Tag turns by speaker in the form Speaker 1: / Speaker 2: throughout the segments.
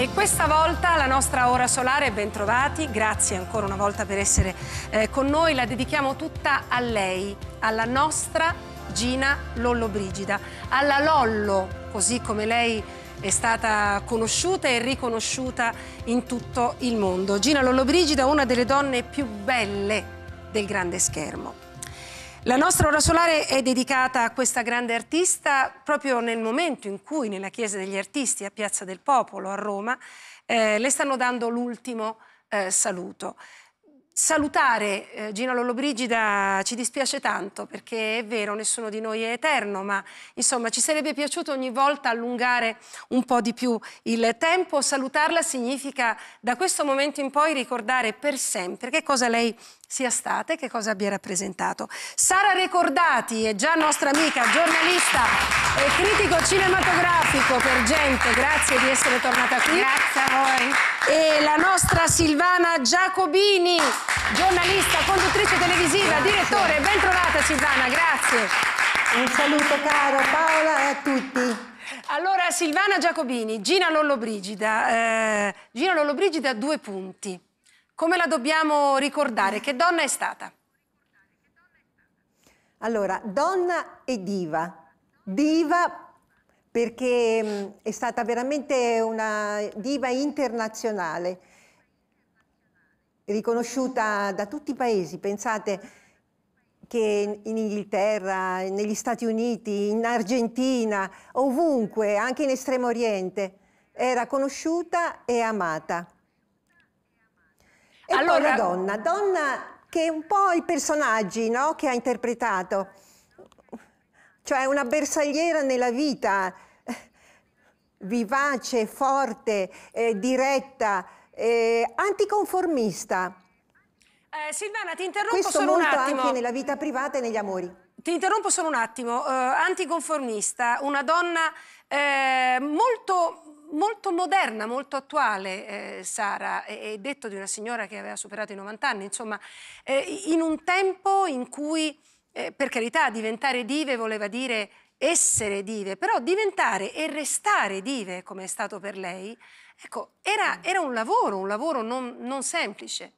Speaker 1: E questa volta la nostra ora solare, bentrovati, grazie ancora una volta per essere eh, con noi, la dedichiamo tutta a lei, alla nostra Gina Lollobrigida, alla Lollo, così come lei è stata conosciuta e riconosciuta in tutto il mondo. Gina Lollobrigida, una delle donne più belle del grande schermo. La nostra ora solare è dedicata a questa grande artista proprio nel momento in cui nella Chiesa degli Artisti a Piazza del Popolo a Roma eh, le stanno dando l'ultimo eh, saluto. Salutare eh, Gina Lollobrigida ci dispiace tanto perché è vero, nessuno di noi è eterno, ma insomma ci sarebbe piaciuto ogni volta allungare un po' di più il tempo. Salutarla significa da questo momento in poi ricordare per sempre che cosa lei ha sia stata e che cosa abbia rappresentato. Sara Recordati è già nostra amica, giornalista e critico cinematografico per Gente, grazie di essere tornata qui. Grazie a voi. E la nostra Silvana Giacobini, giornalista, conduttrice televisiva, grazie. direttore, trovata Silvana, grazie. Un saluto caro Paola e a tutti. Allora Silvana Giacobini, Gina Lollobrigida, eh, Gina Lollobrigida due punti. Come la dobbiamo ricordare? Che donna è stata?
Speaker 2: Allora, donna e diva. Diva perché mm, è stata veramente una diva internazionale, riconosciuta da tutti i paesi. Pensate che in Inghilterra, negli Stati Uniti, in Argentina, ovunque, anche in Estremo Oriente, era conosciuta e amata. E allora... poi la donna, donna che è un po' i personaggi no? che ha interpretato, cioè una bersagliera nella vita, eh, vivace, forte, eh, diretta, eh, anticonformista.
Speaker 1: Eh, Silvana, ti interrompo Questo solo un attimo. Questo anche nella
Speaker 2: vita privata e negli amori. Ti
Speaker 1: interrompo solo un attimo. Uh, anticonformista, una donna eh, molto molto moderna, molto attuale, eh, Sara, è, detto di una signora che aveva superato i 90 anni, insomma, eh, in un tempo in cui, eh, per carità, diventare dive voleva dire essere dive, però diventare e restare dive, come è stato per lei, ecco, era,
Speaker 3: mm. era un lavoro, un lavoro non, non semplice.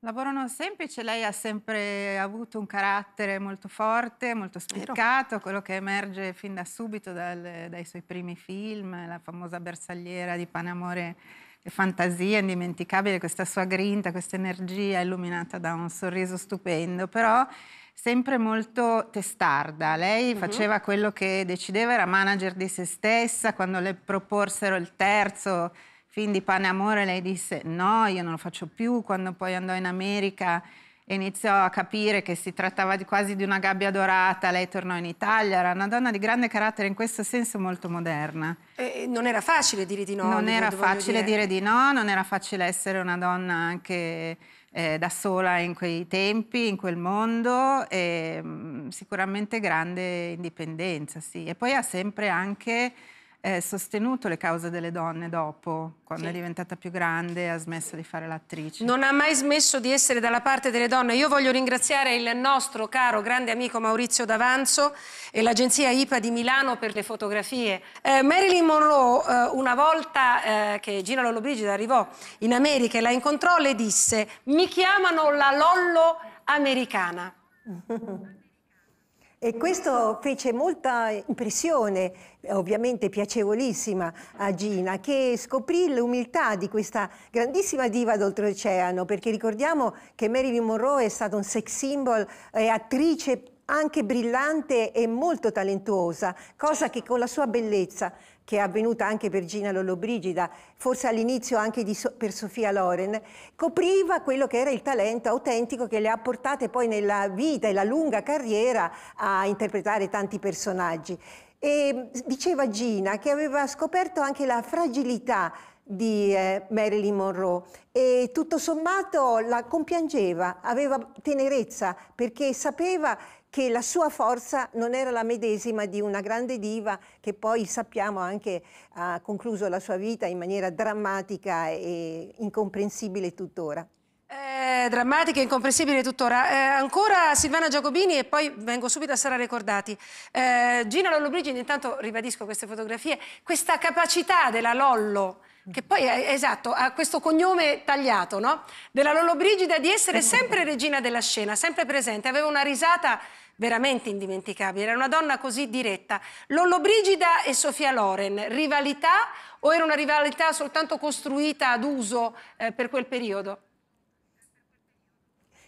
Speaker 3: Lavorano semplice, lei ha sempre avuto un carattere molto forte, molto spiccato, quello che emerge fin da subito dal, dai suoi primi film, la famosa bersagliera di Pane, Amore e Fantasia, indimenticabile, questa sua grinta, questa energia illuminata da un sorriso stupendo, però sempre molto testarda. Lei uh mhm. -huh. faceva quello che decideva, era manager di se stessa, quando le proporsero il terzo quindi pane e amore, lei disse no, io non lo faccio più. Quando poi andò in America e iniziò a capire che si trattava di quasi di una gabbia dorata, lei tornò in Italia, era una donna di grande carattere, in questo senso molto moderna. E non era facile dire di no. Non era facile dire. dire di no, non era facile essere una donna anche eh, da sola in quei tempi, in quel mondo, e, mh, mm, sicuramente grande indipendenza, sì. E poi ha sempre anche eh, sostenuto le cause delle donne dopo, quando sì. è diventata più grande ha smesso di fare l'attrice. Non ha mai
Speaker 1: smesso di essere dalla parte delle donne. Io voglio ringraziare il nostro caro grande amico Maurizio D'Avanzo e l'agenzia IPA di Milano per le fotografie. Eh, Marilyn Monroe, eh, una volta eh, che Gina Lollobrigida arrivò in America e la incontrò, le disse mi chiamano la Lollo americana.
Speaker 2: E questo fece molta impressione, ovviamente piacevolissima, a Gina, che scoprì l'umiltà di questa grandissima diva d'oltreoceano, perché ricordiamo che Marilyn Monroe è stata un sex symbol e attrice anche brillante e molto talentuosa, cosa che con la sua bellezza che è avvenuta anche per Gina Lollobrigida, forse all'inizio anche so per Sofia Loren, copriva quello che era il talento autentico che le ha portate poi nella vita e la lunga carriera a interpretare tanti personaggi. E diceva Gina che aveva scoperto anche la fragilità di eh, Marilyn Monroe e tutto sommato la compiangeva, aveva tenerezza perché sapeva che la sua forza non era la medesima di una grande diva che poi sappiamo anche ha concluso la sua vita in maniera drammatica e incomprensibile tuttora.
Speaker 1: Eh, drammatica e incomprensibile tuttora. Eh, ancora Silvana Giacobini e poi vengo subito a Sara Ricordati. Eh, Gino Lollobrigida, intanto ribadisco queste fotografie, questa capacità della Lollo che poi è, esatto, ha questo cognome tagliato, no? Della Lollobrigida di essere eh. sempre regina della scena, sempre presente. Aveva una risata veramente indimenticabile, era una donna così diretta. Lollobrigida e Sofia Loren, rivalità o era una rivalità soltanto costruita ad uso eh, per quel periodo?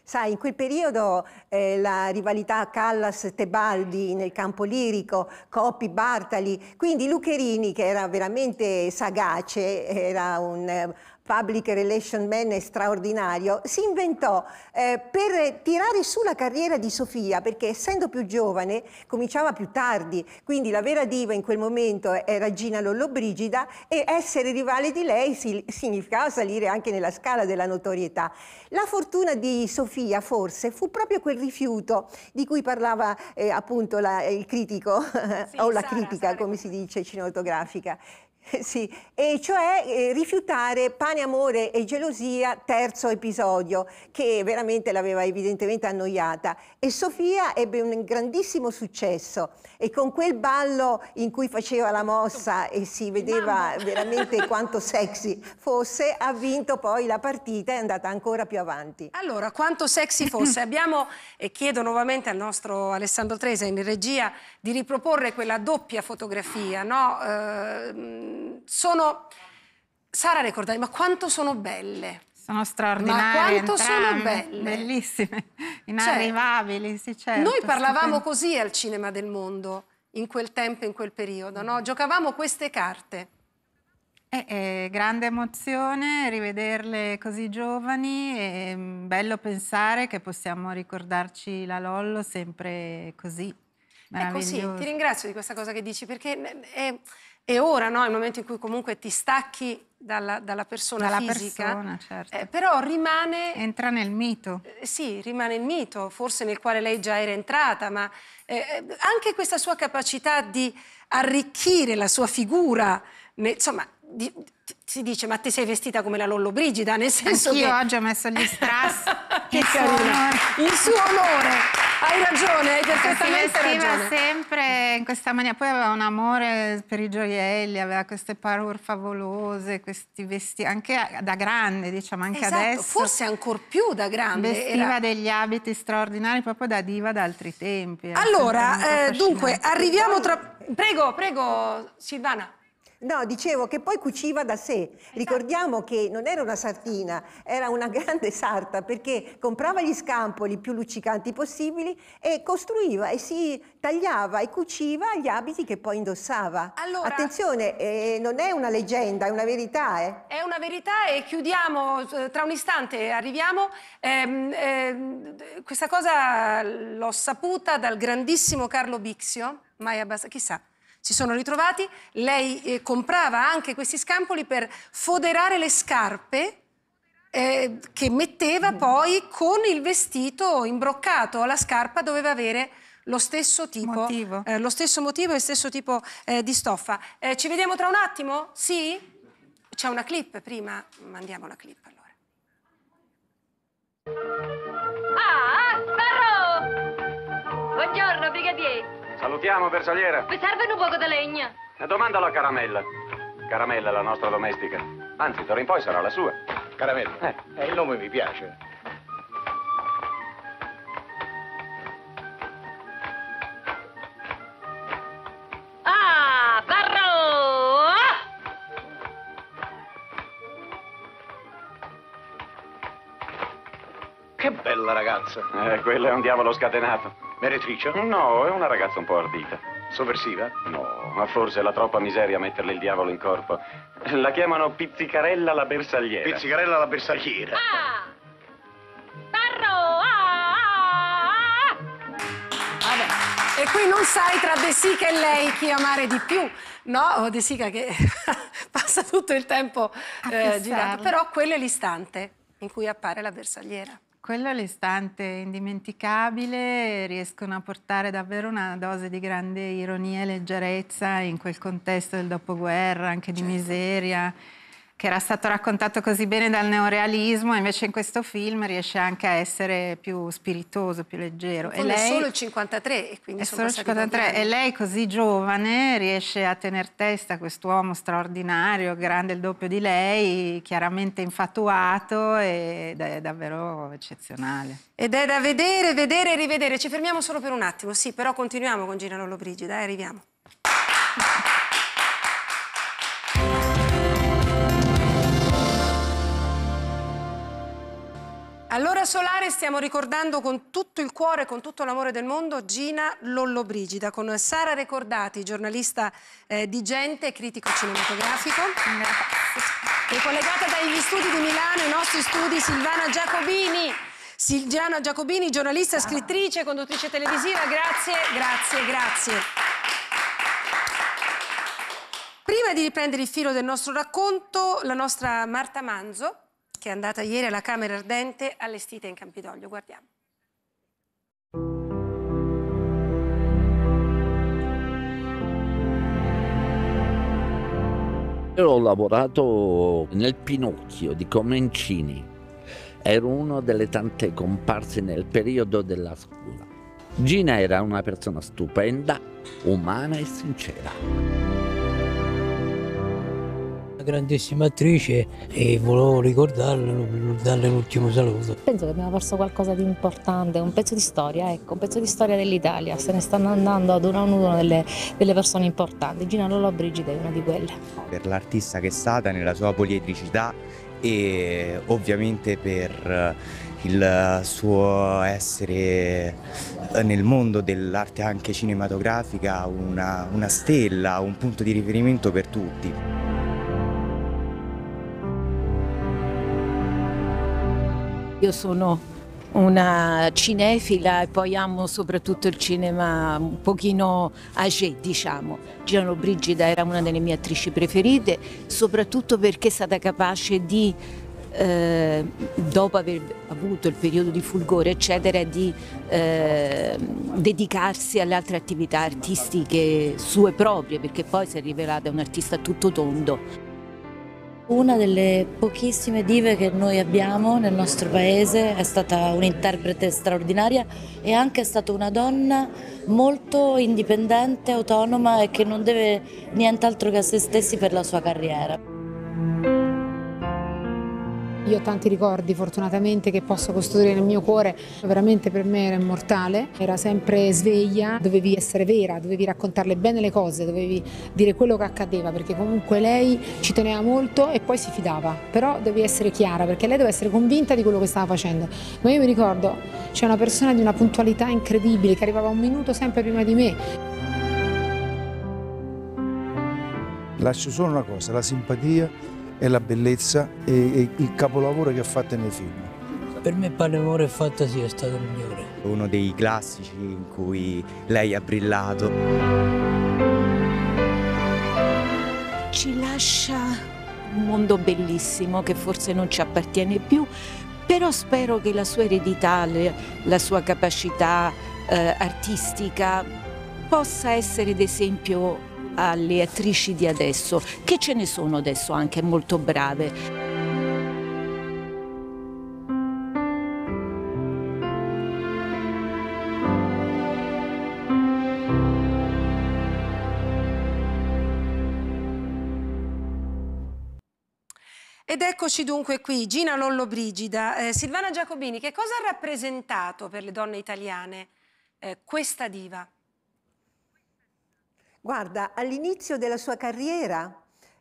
Speaker 2: Sai, in quel periodo eh, la rivalità Callas-Tebaldi nel campo lirico, Coppi-Bartali, quindi Lucherini, che era veramente sagace, era un eh, public relation man straordinario, si inventò eh, per tirare su la carriera di Sofia, perché essendo più giovane cominciava più tardi, quindi la vera diva in quel momento era Gina Lollobrigida e essere rivale di lei si, significava salire anche nella scala della notorietà. La fortuna di Sofia forse fu proprio quel rifiuto di cui parlava eh, appunto la, il critico sì, o la Sara, critica, Sara. come si dice cinematografica. sì, e cioè eh, rifiutare pane, amore e gelosia, terzo episodio, che veramente l'aveva evidentemente annoiata. E Sofia ebbe un grandissimo successo e con quel ballo in cui faceva la mossa e si vedeva Mamma. veramente quanto sexy fosse, ha vinto poi la partita e è andata ancora più avanti.
Speaker 1: Allora, quanto sexy fosse? Abbiamo, e chiedo nuovamente al nostro Alessandro Tresa in regia, di riproporre quella doppia fotografia, no? Eh, sono... Sara Recordani, ma quanto sono belle.
Speaker 3: Sono straordinarie. Ma quanto sono belle. Bellissime, cioè, inarrivabili, cioè, sì, certo, Noi parlavamo stupendo.
Speaker 1: così al cinema del mondo, in quel tempo, in quel periodo, no? Giocavamo queste carte.
Speaker 3: Eh, eh, grande emozione rivederle così giovani, è mm, bello pensare che possiamo ricordarci la Lollo sempre così. È così, ti
Speaker 1: ringrazio di questa cosa che dici perché è, eh, eh, e ora, no? È il momento in cui comunque ti stacchi dalla, dalla persona dalla fisica. Persona, certo. eh, però rimane... Entra nel mito. Eh, sì, rimane il mito, forse nel quale lei già era entrata, ma eh, eh anche questa sua capacità di arricchire la sua figura, ne, insomma... Di, si dice ma ti sei vestita come la Lollo Brigida nel senso Anch'io che... oggi ho messo gli strass che in, suo onore. Il suo onore hai ragione, hai perfettamente ragione. Si vestiva ragione.
Speaker 3: sempre in questa maniera. Poi aveva un amore per i gioielli, aveva queste parure favolose, questi vestiti, anche da grande, diciamo, anche esatto, adesso. Forse ancora più da grande. Vestiva era... degli abiti
Speaker 2: straordinari, proprio da diva da altri tempi. Eh, allora, eh, dunque, arriviamo tra...
Speaker 1: Prego, prego, Silvana.
Speaker 2: No, dicevo che poi cuciva da sé. Esatto. Ricordiamo che non era una sartina, era una grande sarta perché comprava gli scampoli più luccicanti possibili e costruiva e si tagliava e cuciva gli abiti che poi indossava. Allora, Attenzione, eh, non è una leggenda, è una verità. Eh.
Speaker 1: È una verità e chiudiamo, tra un istante arriviamo. Ehm, ehm, questa cosa l'ho saputa dal grandissimo Carlo Bixio, mai abbastanza, chissà si sono ritrovati, lei eh, comprava anche questi scampoli per foderare le scarpe eh, che metteva mm. poi con il vestito imbroccato, la scarpa doveva avere lo stesso tipo, motivo. Eh, lo stesso motivo e lo stesso tipo eh, di stoffa. Eh, ci vediamo tra un attimo? Sì? C'è una clip prima, mandiamo la clip allora.
Speaker 4: Ah, Sparrow! Buongiorno, brigadier! Salutiamo, bersagliera. Mi serve un poco di legna. E domandalo a Caramella. Caramella è la nostra domestica. Anzi, d'ora in poi sarà la sua. Caramella? Eh. eh, il nome mi piace.
Speaker 1: Ah, Barro!
Speaker 4: Che bella ragazza. Eh, quello è un diavolo scatenato. Meretrice? No, è una ragazza un po' ardita. Sovversiva? No, ma forse è la troppa miseria a metterle il diavolo in corpo. La chiamano Pizzicarella la bersagliera. Pizzicarella la bersagliera. Ah! Parro!
Speaker 1: Ah! Vabbè, e qui non sai tra De Sica e lei chi amare di più. No, oh, De Sica che passa tutto il tempo eh, girando. Però quello è l'istante in cui appare la bersagliera.
Speaker 3: Quello è l'istante indimenticabile, riescono a portare davvero una dose di grande ironia e leggerezza in quel contesto del dopoguerra, anche certo. di miseria che era stato raccontato così bene dal neorealismo, invece in questo film riesce anche a essere più spiritoso, più leggero. E lei, è solo
Speaker 1: il 53 e quindi è solo il 53 e lei
Speaker 3: così giovane riesce a tenere testa a quest'uomo straordinario, grande il doppio di lei, chiaramente infatuato ed è davvero eccezionale. Ed è da vedere,
Speaker 1: vedere e rivedere. Ci fermiamo solo per un attimo, sì, però continuiamo con Gina Lollobrigida, eh, arriviamo. Allora Solare stiamo ricordando con tutto il cuore, con tutto l'amore del mondo Gina Lollobrigida con Sara Recordati, giornalista eh, di Gente, e critico cinematografico. Grazie. E collegata dagli studi di Milano, i nostri studi Silvana Giacobini. Silvana Giacobini, giornalista, scrittrice, conduttrice televisiva. Grazie, grazie, grazie. Prima di riprendere il filo del nostro racconto, la nostra Marta Manzo che è andata ieri alla Camera Ardente allestita in Campidoglio. Guardiamo.
Speaker 4: Io ho lavorato nel Pinocchio di Comencini, ero una delle tante comparse nel periodo della scuola. Gina era una persona stupenda, umana e sincera
Speaker 5: grandissima attrice e volevo ricordarle, darle l'ultimo saluto. Penso che abbiamo perso qualcosa di importante, un pezzo di storia, ecco, un pezzo di storia dell'Italia, se ne stanno andando ad uno ad uno delle, delle persone importanti, Gina Lollobrigida è una di quelle.
Speaker 4: Per l'artista che è stata nella sua polietricità e ovviamente per eh, il suo essere eh, nel mondo dell'arte anche cinematografica una, una, stella, un punto di riferimento per tutti.
Speaker 5: Io sono una cinefila e poi amo soprattutto il cinema un pochino âgé, diciamo. Giano Brigida era una delle mie attrici preferite, soprattutto perché è stata capace di, eh, dopo aver avuto il periodo di fulgore, eccetera, di eh, dedicarsi alle altre attività artistiche sue proprie, perché poi si è rivelata un'artista tutto tondo. Una delle pochissime dive che noi abbiamo nel nostro paese è stata un'interprete straordinaria e anche è stata una donna molto indipendente, autonoma e che non deve nient'altro che a se stessi per la sua carriera.
Speaker 1: Io ho tanti ricordi fortunatamente che posso costruire nel mio cuore, veramente per me era immortale, era sempre sveglia, dovevi essere vera, dovevi raccontarle bene le cose, dovevi dire quello che accadeva perché comunque lei ci teneva molto e poi si fidava, però devi essere chiara perché lei doveva essere convinta di quello che stava facendo. Ma io mi ricordo c'è una persona di una puntualità incredibile che arrivava un minuto sempre prima di me.
Speaker 4: Lascio solo una cosa, la simpatia è la bellezza e, e il capolavoro che ha fatto nei film.
Speaker 5: Per me Pane, e Fantasia è stato il migliore.
Speaker 4: Uno dei classici in cui lei ha brillato.
Speaker 5: Ci lascia un mondo bellissimo che forse non ci appartiene più, però spero che la sua eredità, la sua capacità eh, artistica possa essere d'esempio alle attrici di adesso, che ce ne sono adesso anche molto brave.
Speaker 1: Ed eccoci dunque qui, Gina Lollobrigida. Eh, Silvana Giacobini, che cosa ha rappresentato per le donne italiane eh, questa diva?
Speaker 2: Guarda, all'inizio della sua carriera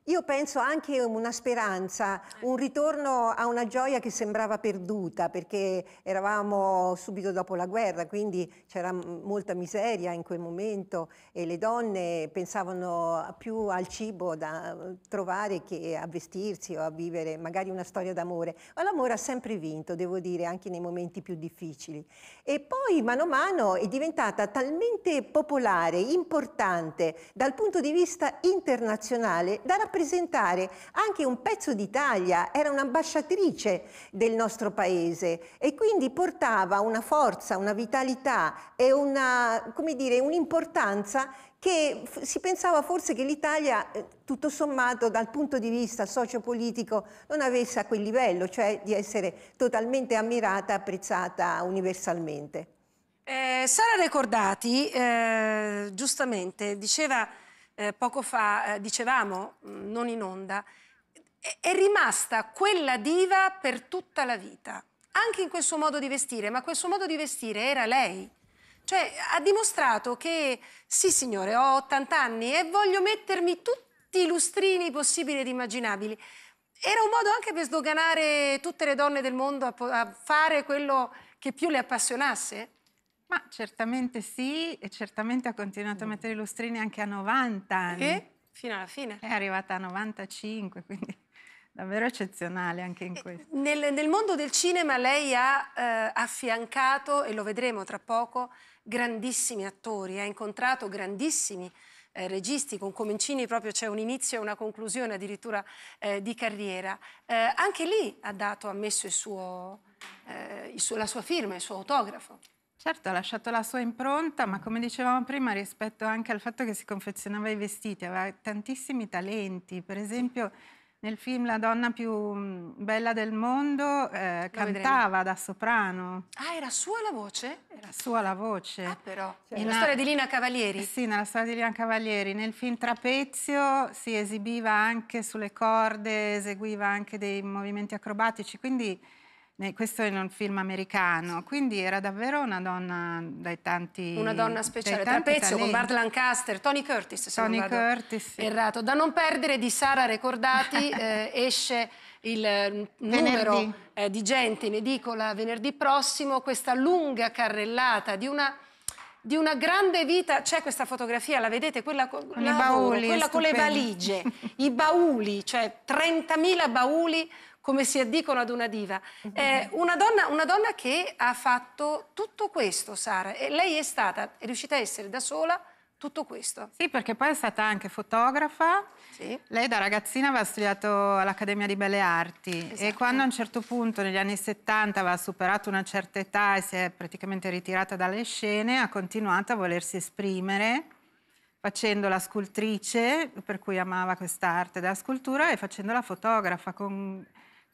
Speaker 2: io penso anche una speranza, eh. un ritorno a una gioia che sembrava perduta perché eravamo subito dopo la guerra, quindi c'era molta miseria in quel momento e le donne pensavano più al cibo da trovare che a vestirsi o a vivere magari una storia d'amore. Ma l'amore ha sempre vinto, devo dire, anche nei momenti più difficili. E poi mano a mano è diventata talmente popolare, importante dal punto di vista internazionale da rappresentare rappresentare anche un pezzo d'Italia, era un'ambasciatrice del nostro paese e quindi portava una forza, una vitalità e un'importanza che si pensava forse che l'Italia, eh, tutto sommato, dal punto di vista sociopolitico, non avesse a quel livello, cioè di essere totalmente ammirata, apprezzata universalmente.
Speaker 1: Eh, Sara Recordati, eh, giustamente, diceva eh, poco fa eh, dicevamo, mm, non in onda, è, è rimasta quella diva per tutta la vita, anche in quel suo modo di vestire, ma quel suo modo di vestire era lei. Cioè ha dimostrato che sì signore, ho 80 anni e voglio mettermi tutti i lustrini possibili ed immaginabili. Era un modo anche per sdoganare tutte le donne del mondo a, a fare quello che più le appassionasse?
Speaker 3: Ma certamente sì, e certamente ha continuato a mm. mettere i lustrini anche a 90 anni. E fino alla fine. È arrivata a 95, quindi davvero eccezionale anche in questo.
Speaker 1: Nel, nel mondo del cinema lei ha eh, affiancato, e lo vedremo tra poco, grandissimi attori, ha incontrato grandissimi eh, registi, con Comencini proprio c'è un inizio e una conclusione addirittura eh, di carriera. Eh, anche lì ha dato, ha messo il suo, eh, il suo, la sua firma, il suo autografo.
Speaker 3: Certo, ha lasciato la sua impronta, ma come dicevamo prima, rispetto anche al fatto che si confezionava i vestiti, aveva tantissimi talenti. Per esempio, nel film La donna più mm, bella del mondo eh, cantava vedremo. da soprano.
Speaker 1: Ah, era sua la voce?
Speaker 3: Era sua la voce. Ah,
Speaker 1: però. Cioè, nella storia di Lina Cavalieri?
Speaker 3: sì, nella storia di Lina Cavalieri. Nel film Trapezio si esibiva anche sulle corde, eseguiva anche dei movimenti acrobatici, quindi eh, questo è un film americano, quindi era davvero una donna dai tanti Una donna speciale, Trapezio con Bart Lancaster, Tony Curtis, se Tony Curtis,
Speaker 1: sì. errato. Da non perdere di Sara Recordati eh, esce il mm, numero eh, di gente in edicola venerdì prossimo, questa lunga carrellata di una di una grande vita, c'è questa fotografia, la vedete, quella con, con lavoro, bauli, quella con le valigie, i bauli, cioè 30.000 bauli come si addicono ad una diva. Mhm. Eh, una, donna, una, donna, che ha fatto tutto questo, Sara, e lei è stata, è riuscita a essere da sola tutto questo.
Speaker 3: Sì, perché poi è stata anche fotografa. Sì. Lei da ragazzina aveva studiato all'Accademia di Belle Arti esatto. e quando a un certo punto, negli anni 70, aveva superato una certa età e si è praticamente ritirata dalle scene, ha continuato a volersi esprimere facendo la scultrice, per cui amava quest'arte della scultura, e facendo la fotografa con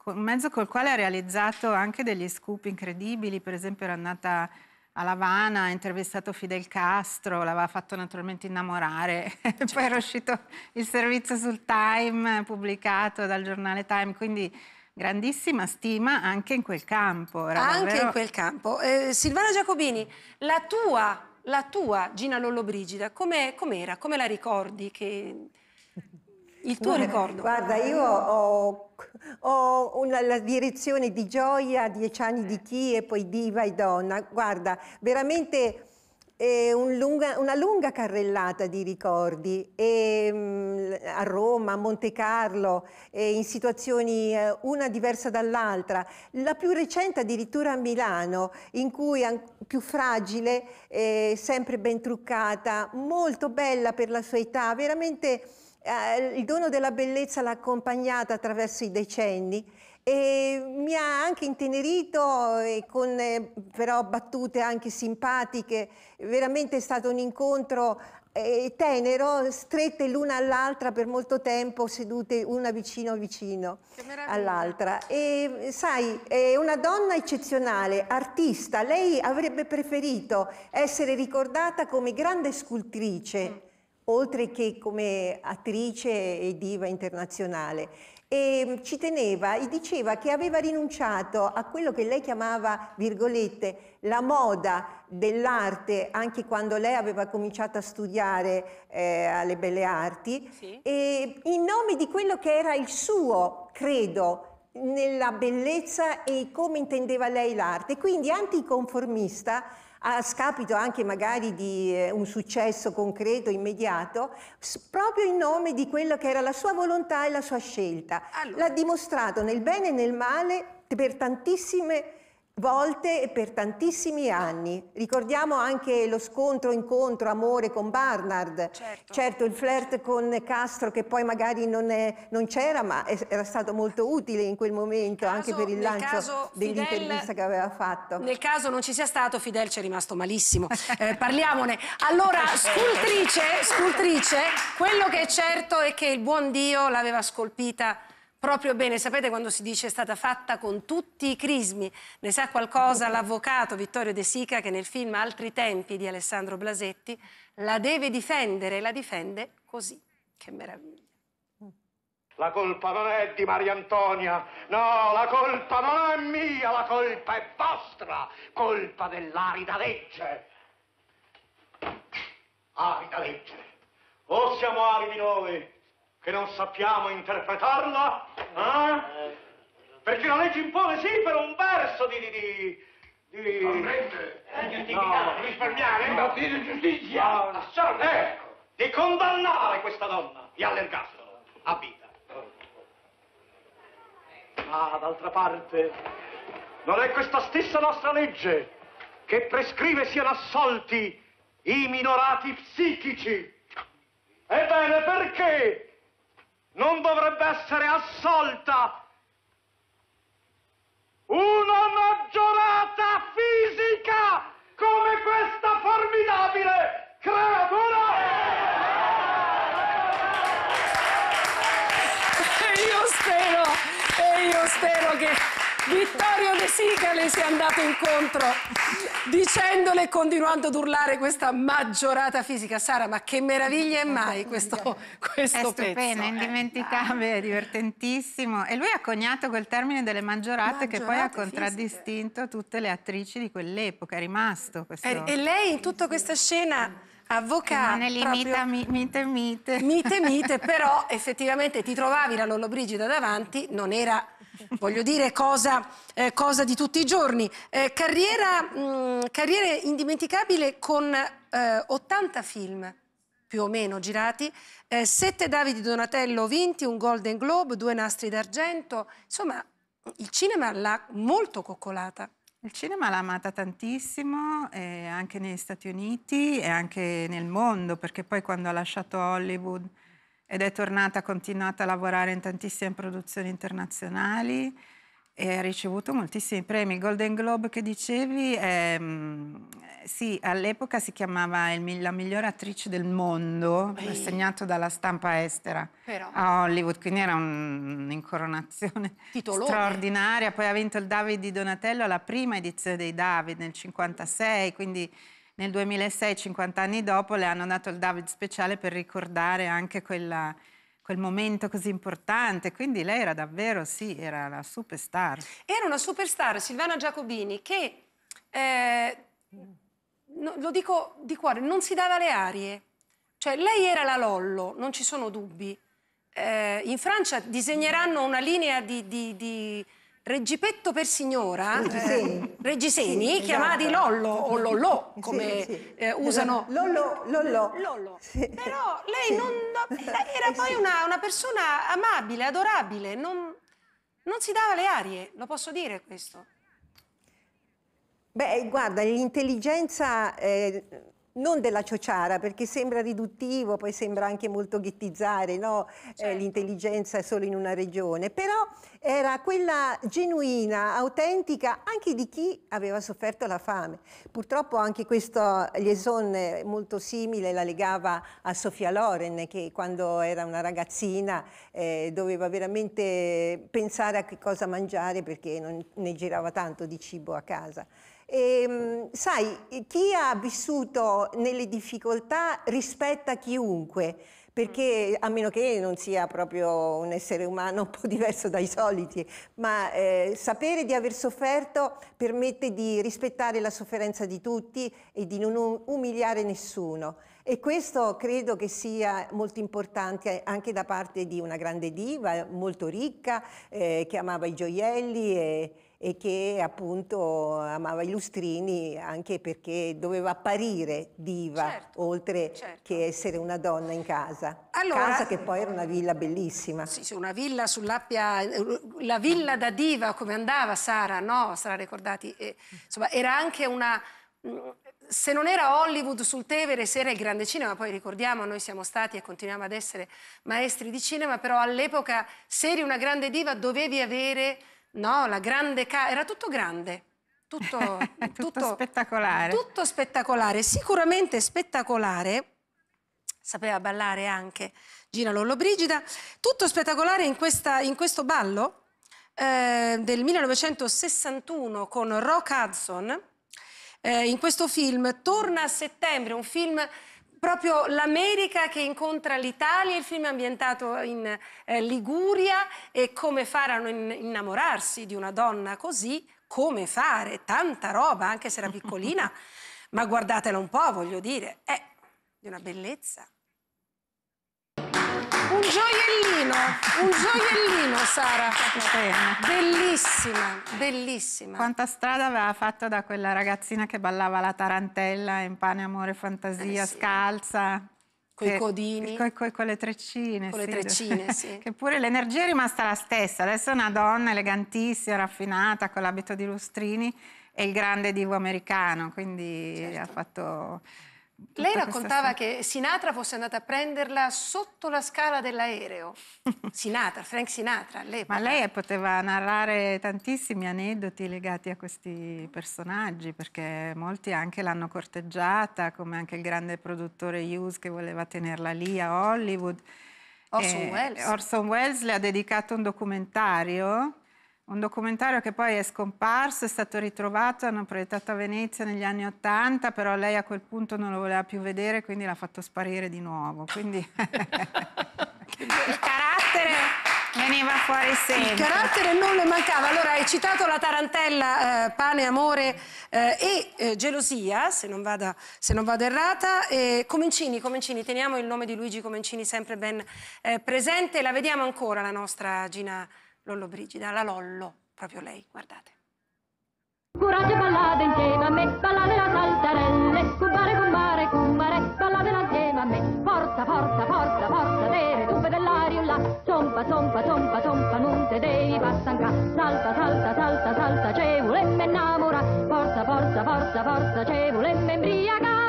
Speaker 3: un mezzo col quale ha realizzato anche degli scoop incredibili, per esempio era andata a Lavana, ha intervistato Fidel Castro, l'aveva fatto naturalmente innamorare, certo. poi era certo. uscito il servizio sul Time pubblicato dal giornale Time, quindi grandissima stima anche in quel campo. anche davvero... in quel campo. Eh, Silvana Giacobini,
Speaker 1: la tua, la tua Gina Lollobrigida, com'era? Come la ricordi? Che
Speaker 2: il tuo guarda, ricordo? Guarda, io ho, ho una, la direzione di Gioia, Dieci anni di chi e poi Diva e Donna. Guarda, veramente eh, un lunga, una lunga carrellata di ricordi. E, mm, a Roma, a Monte Carlo, eh, in situazioni eh, una diversa dall'altra. La più recente addirittura a Milano, in cui più fragile, eh, sempre ben truccata, molto bella per la sua età, veramente eh, il dono della bellezza l'ha accompagnata attraverso i decenni e mi ha anche intenerito con eh, però battute anche simpatiche, veramente è stato un incontro eh, tenero, strette l'una all'altra per molto tempo, sedute una vicino vicino all'altra. E sai, è una donna eccezionale, artista, lei avrebbe preferito essere ricordata come grande scultrice. Mm oltre che come attrice e diva internazionale. E ehm, ci teneva e diceva che aveva rinunciato a quello che lei chiamava, virgolette, la moda dell'arte, anche quando lei aveva cominciato a studiare eh, alle belle arti, sì. in nome di quello che era il suo credo nella bellezza e come intendeva lei l'arte. Quindi anticonformista a scapito anche magari di eh, un successo concreto, immediato, proprio in nome di quella che era la sua volontà e la sua scelta. Allora. L'ha dimostrato nel bene e nel male per tantissime volte e per tantissimi anni. Ricordiamo anche lo scontro, incontro, amore con Barnard. Certo, certo il flirt con Castro che poi magari non, c'era, ma è, era stato molto utile in quel momento caso, anche per il lancio dell'intervista che aveva fatto. Nel
Speaker 1: caso non ci sia stato, Fidel ci è rimasto malissimo. Eh, parliamone. Allora, scultrice, scultrice, quello che è certo è che il buon Dio l'aveva scolpita proprio bene. Sapete quando si dice è stata fatta con tutti i crismi? Ne sa qualcosa l'avvocato Vittorio De Sica che nel film Altri tempi di Alessandro Blasetti la deve difendere e la difende così.
Speaker 4: Che meraviglia. La colpa non è di Maria Antonia, no, la colpa non è mia, la colpa è vostra, colpa dell'arida legge. Arida legge, o siamo aridi noi, che non sappiamo interpretarla? Eh? Perché la legge impone sì per un verso di... di, di... Comprende? Eh, di risparmiare? Di Battire giustizia! ecco, di condannare questa donna, di all'ergastolo, a vita. Ma d'altra parte, non è questa stessa nostra legge che prescrive siano assolti i minorati psichici? Ebbene, perché non dovrebbe essere assolta una maggiorata fisica come
Speaker 1: questa formidabile creatura! E io spero, e io spero che... Vittorio De Sica le si è andato incontro dicendole e
Speaker 3: continuando ad urlare questa maggiorata fisica. Sara, ma che meraviglia è mai questo, questo è stupendo, pezzo? È indimenticabile, ah. divertentissimo. E lui ha coniato quel termine delle maggiorate, maggiorate che poi ha contraddistinto fisiche. tutte le attrici di quell'epoca, è rimasto questo. E,
Speaker 1: lei in tutta questa scena avvocato. Rimane lì proprio... mite, mite, mite. Mite, mite, però effettivamente ti trovavi la Lollobrigida davanti, non era voglio dire, cosa, eh, cosa, di tutti i giorni. Eh, carriera, mh, mm, carriera, indimenticabile con eh, 80 film più o meno girati, 7 eh, Davide Donatello vinti, un Golden Globe, due nastri d'argento, insomma il
Speaker 3: cinema l'ha molto coccolata. Il cinema l'ha amata tantissimo, eh, anche negli Stati Uniti e anche nel mondo, perché poi quando ha lasciato Hollywood ed è tornata, ha continuato a lavorare in tantissime produzioni internazionali e ha ricevuto moltissimi premi. Golden Globe che dicevi, è, mm, sì, all'epoca si chiamava il, la miglior attrice del mondo, Ehi. assegnato dalla stampa estera Però. a Hollywood, quindi era un'incoronazione straordinaria. Poi ha vinto il David di Donatello alla prima edizione dei David nel 1956, quindi nel 2006, 50 anni dopo, le hanno dato il David speciale per ricordare anche quella, quel momento così importante. Quindi lei era davvero, sì, era una superstar.
Speaker 1: Era una superstar, Silvana Giacobini, che, eh, lo dico di cuore, non si dava le arie. Cioè, lei era la Lollo, non ci sono dubbi. Eh, in Francia disegneranno una linea di, di, di Reggipetto per signora, Regiseni, eh, Regiseni sì, chiamati esatto. Lollo o Lollò,
Speaker 2: come sì, sì. Eh, usano. Esatto. Lollo, Lollo. Lollo. Però lei non,
Speaker 1: era poi una, una, persona amabile, adorabile, non, non si dava le arie, lo posso dire questo?
Speaker 2: Beh, guarda, l'intelligenza eh, non della ciociara, perché sembra riduttivo, poi sembra anche molto ghettizzare no? Eh, certo. eh, l'intelligenza solo in una regione, però era quella genuina, autentica, anche di chi aveva sofferto la fame. Purtroppo anche questo liaison molto simile la legava a Sofia Loren, che quando era una ragazzina eh, doveva veramente pensare a che cosa mangiare perché non ne girava tanto di cibo a casa. E, ehm, sai, chi ha vissuto nelle difficoltà rispetta chiunque, perché a meno che non sia proprio un essere umano un po' diverso dai soliti, ma eh, sapere di aver sofferto permette di rispettare la sofferenza di tutti e di non um-, umiliare nessuno. E questo credo che sia molto importante anche da parte di una grande diva molto ricca eh, che amava i gioielli e, e che appunto amava i lustrini anche perché doveva apparire diva certo, oltre certo. che essere una donna in casa. Allora, casa che poi era una villa bellissima. Sì, sì una
Speaker 1: villa sull'Appia, la villa da diva come andava Sara, no? Sarà ricordati. E, insomma, era anche una mm, se non era Hollywood sul Tevere, se era il grande cinema, poi ricordiamo, noi siamo stati e continuiamo ad essere maestri di cinema, però all'epoca se eri una grande diva dovevi avere no? La grande casa, era tutto grande. Tutto,
Speaker 3: tutto, tutto, spettacolare. Tutto
Speaker 1: spettacolare, sicuramente spettacolare. Sapeva ballare anche Gina Lollobrigida. Tutto spettacolare in, questa, in questo ballo eh, del 1961 con Rock Hudson. Eh, in questo film torna a settembre, un film proprio l'America che incontra l'Italia, il film è ambientato in eh, Liguria e come fare a non innamorarsi di una donna così, come fare, tanta roba, anche se era piccolina, ma guardatela un po', voglio dire, è di una bellezza
Speaker 3: un gioiellino, un gioiellino Sara. Bellissima, bellissima. Quanta strada aveva fatto da quella ragazzina che ballava la tarantella in pane, amore, fantasia, eh sì. scalza. Coi che, codini. Coi, coi, con le treccine. Con sì, le treccine, sì. che pure l'energia è rimasta la stessa. Adesso è una donna elegantissima, raffinata, con l'abito di lustrini e il grande divo americano, quindi certo. ha fatto lei raccontava
Speaker 1: che Sinatra fosse andata a prenderla sotto la scala dell'aereo.
Speaker 3: Sinatra, Frank Sinatra, all'epoca. Ma lei poteva narrare tantissimi aneddoti legati a questi personaggi, perché molti anche l'hanno corteggiata, come anche il grande produttore Hughes che voleva tenerla lì a Hollywood. Orson Welles. Orson Welles le ha dedicato un documentario un documentario che poi è scomparso, è stato ritrovato, hanno proiettato a Venezia negli anni Ottanta, però lei a quel punto non lo voleva più vedere, quindi l'ha fatto sparire di nuovo. Quindi il carattere veniva fuori sempre. Il carattere non le mancava. Allora, hai
Speaker 1: citato la tarantella eh, Pane, Amore eh, e eh, Gelosia, se non, vada, se non vado errata. Comencini, Comencini, teniamo il nome di Luigi Comencini sempre ben eh, presente. La vediamo ancora la nostra Gina Lollo Brigida, la Lollo, proprio lei, guardate.
Speaker 2: Coraggio ballate insieme a me, ballate la saltarelle,
Speaker 5: cumbare, cumbare, cumbare, ballatela insieme a me, forza, forza, forza, forza, tere, tube dell'ariola, zompa, zompa, zompa, zompa, non te devi passanca, salta, salta,
Speaker 3: salta, salta, ce vuole innamora, forza, forza, forza, forza, ce vuole imbriaga.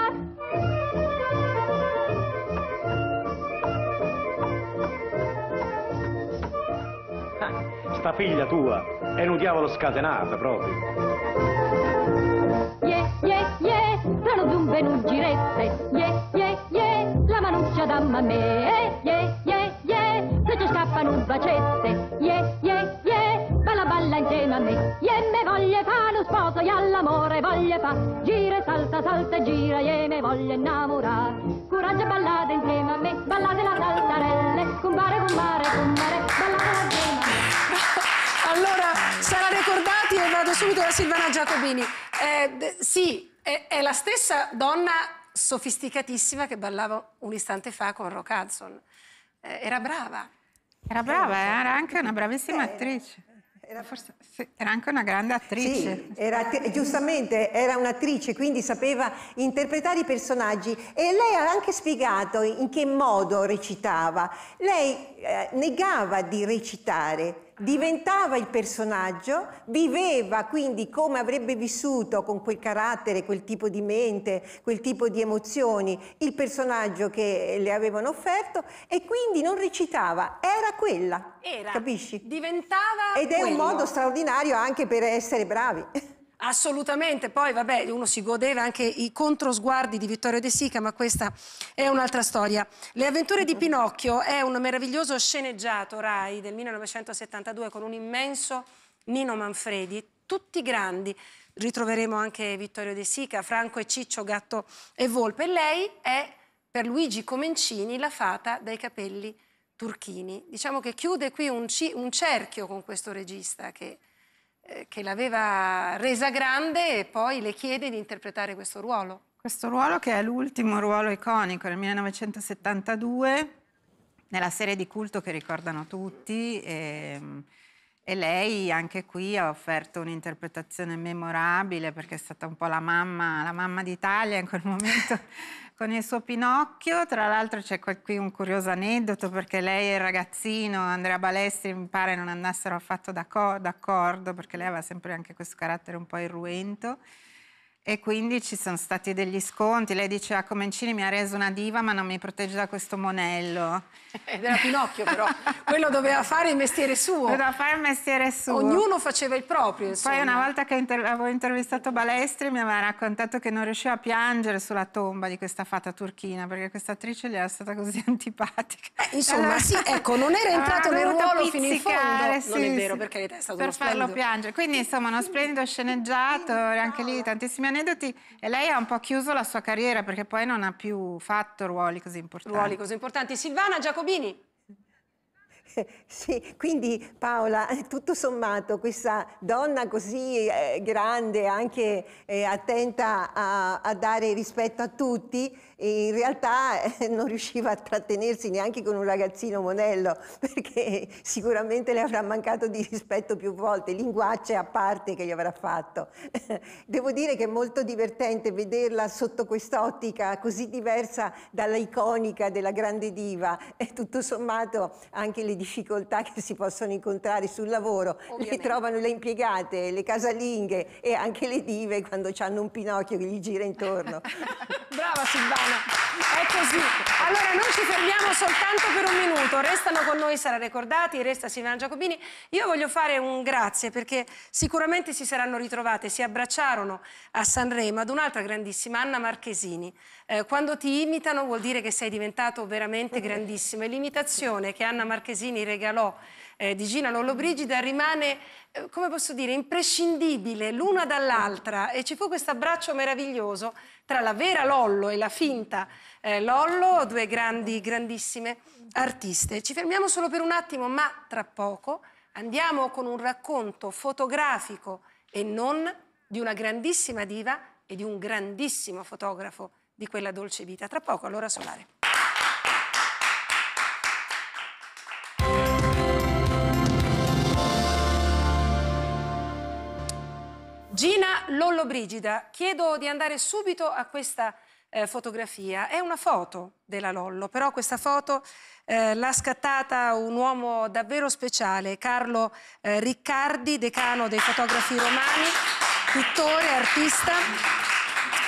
Speaker 4: Sta figlia tua è un diavolo scatenato proprio.
Speaker 3: Ye, ye, ye, tra lo zumbe non girette, Ye, ye, ye, la manuccia da me, Ye,
Speaker 2: ye, ye, se ci scappano un bacette, Ye, ye, yeah, balla balla insieme a me, Ye, me voglia fa lo sposo, e all'amore voglia fa, gira, e salta, salta, e
Speaker 3: gira, ye, me voglia innamorare, coraggio ballate insieme a me, ballate la saltarelle, cumbare, cumbare, cumbare, ballate allora, sarà
Speaker 1: ricordati e vado subito da Silvana Giacobini. Eh, sì, è, è, la stessa donna sofisticatissima che ballava un istante fa con Rock Hudson. Eh, era brava.
Speaker 3: Era brava, eh, era anche una bravissima eh, attrice. Era, forse, sì, era, anche una grande attrice.
Speaker 2: Sì, era, giustamente era un'attrice, quindi sapeva interpretare i personaggi e lei ha anche spiegato in che modo recitava. Lei eh, negava di recitare, diventava il personaggio, viveva quindi come avrebbe vissuto con quel carattere, quel tipo di mente, quel tipo di emozioni, il personaggio che le avevano offerto e quindi non recitava, era quella. Era. Capisci?
Speaker 1: Diventava Ed è quello. un modo straordinario anche per essere bravi. Assolutamente, poi vabbè, uno si godeva anche i controsguardi di Vittorio De Sica, ma questa è un'altra storia. Le avventure di Pinocchio è un meraviglioso sceneggiato Rai del 1972 con un immenso Nino Manfredi, tutti grandi. Ritroveremo anche Vittorio De Sica, Franco e Ciccio, Gatto e Volpe. Lei è per Luigi Comencini la fata dai capelli turchini. Diciamo che chiude qui un, un cerchio con questo regista che eh, che l'aveva resa grande e poi le chiede di interpretare questo ruolo.
Speaker 3: Questo ruolo che è l'ultimo ruolo iconico nel 1972, nella serie di culto che ricordano tutti. E, ehm, e lei anche qui ha offerto un'interpretazione memorabile perché è stata un po' la mamma, la mamma d'Italia in quel momento. con il suo Pinocchio. Tra l'altro c'è qui un curioso aneddoto perché lei e il ragazzino Andrea Balestri mi pare non andassero affatto d'accordo perché lei aveva sempre anche questo carattere un po' irruento e quindi ci sono stati degli sconti. Lei diceva ah, Comencini mi ha reso una diva ma non mi protegge da questo monello. Ed era Pinocchio però, quello doveva fare il mestiere suo. Doveva fare il mestiere suo. Ognuno faceva il proprio. Insomma. Poi una volta che inter avevo intervistato Balestri mi aveva raccontato che non riusciva a piangere sulla tomba di questa fata turchina perché questa attrice gli era stata così antipatica. Eh, insomma allora... sì, ecco, non era entrato nel ruolo fino in fondo. Sì, non è vero sì, perché è stato per uno farlo splendido... piangere. Quindi insomma uno splendido sceneggiato, anche lì tantissimi aneddoti, lei ha un po' chiuso la sua carriera perché poi non ha più fatto ruoli così importanti. Ruoli così importanti. Silvana Giacobini.
Speaker 2: Sì, quindi Paola, tutto sommato, questa donna così eh, grande, anche eh, attenta a, a dare rispetto a tutti, in realtà eh, non riusciva a trattenersi neanche con un ragazzino monello perché sicuramente le avrà mancato di rispetto più volte, linguacce a parte che gli avrà fatto. Devo dire che è molto divertente vederla sotto quest'ottica così diversa dalla iconica della grande diva e tutto sommato anche le difficoltà che si possono incontrare sul lavoro Ovviamente. le trovano le impiegate, le casalinghe e anche le dive quando hanno un Pinocchio che gli gira intorno.
Speaker 1: Brava Silvana! italiana. È così. Allora non ci fermiamo
Speaker 2: soltanto per un
Speaker 1: minuto, restano con noi Sara Recordati, resta Silvana Giacobini. Io voglio fare un grazie perché sicuramente si saranno ritrovate, si abbracciarono a Sanremo ad un'altra grandissima, Anna Marchesini. Eh, quando ti imitano vuol dire che sei diventato veramente grandissimo e l'imitazione che Anna Marchesini regalò eh, di Gina Lollobrigida rimane, eh, come posso dire, imprescindibile l'una dall'altra e ci fu questo abbraccio meraviglioso tra la vera Lollo e la finta eh, Lollo, due grandi, grandissime artiste. Ci fermiamo solo per un attimo, ma tra poco andiamo con un racconto fotografico e non di una grandissima diva e di un grandissimo fotografo di quella dolce vita. Tra poco, allora Solare. Gina Lollobrigida, chiedo di andare subito a questa eh, fotografia. È una foto della Lollo, però questa foto eh, l'ha scattata un uomo davvero speciale, Carlo eh, Riccardi, decano dei fotografi romani, pittore, artista.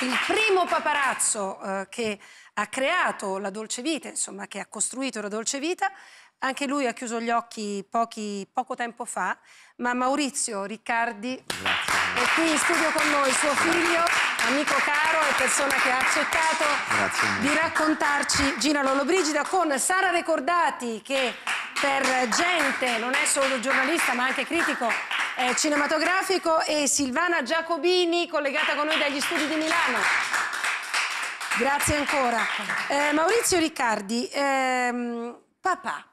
Speaker 1: Il primo paparazzo eh, che ha creato la dolce vita, insomma, che ha costruito la dolce vita, anche lui ha chiuso gli occhi pochi, poco tempo fa, ma Maurizio Riccardi
Speaker 5: Grazie.
Speaker 1: è qui in studio con noi, suo figlio, amico caro e persona che ha accettato di raccontarci Gina Lollobrigida con Sara Recordati che per gente non è solo giornalista ma anche critico eh, cinematografico e Silvana Giacobini collegata con noi dagli studi di Milano. Grazie ancora. Eh, Maurizio Riccardi, ehm, papà,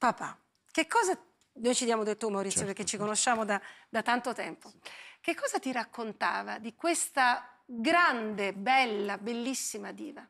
Speaker 1: papà. Che cosa, noi ci diamo del tuo Maurizio certo. perché ci conosciamo da, da tanto tempo, che cosa ti raccontava di questa grande, bella, bellissima diva?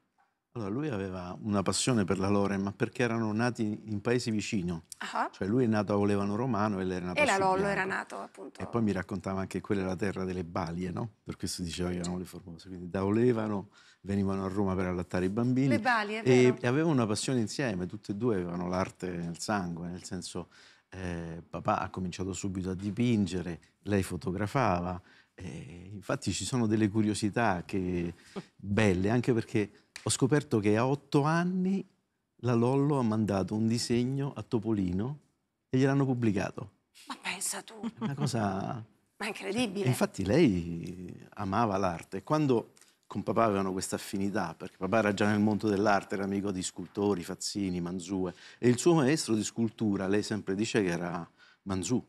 Speaker 4: Allora, lui aveva una passione per la Lore, ma perché erano nati in paesi vicino. Uh -huh. Cioè, lui è nato a Olevano Romano e lei era nata a E la Lollo era nato, appunto. E poi mi raccontava anche quella era la terra delle balie, no? Per questo diceva che erano le formose. Quindi da Olevano venivano a Roma per allattare i bambini. Le
Speaker 1: Bali, è vero.
Speaker 4: E, avevano una passione insieme, tutte e due avevano l'arte nel sangue, nel senso eh, papà ha cominciato subito a dipingere, lei fotografava. Eh, infatti ci sono delle curiosità che... belle, anche perché ho scoperto che a otto anni la Lollo ha mandato un disegno a Topolino e gliel'hanno pubblicato.
Speaker 2: Ma pensa tu! È una cosa...
Speaker 1: Ma incredibile!
Speaker 4: infatti lei amava l'arte. Quando con papà avevano questa affinità, perché papà era già nel mondo dell'arte, era amico di scultori, Fazzini, Manzue, e il suo maestro di scultura, lei sempre dice che era Manzù.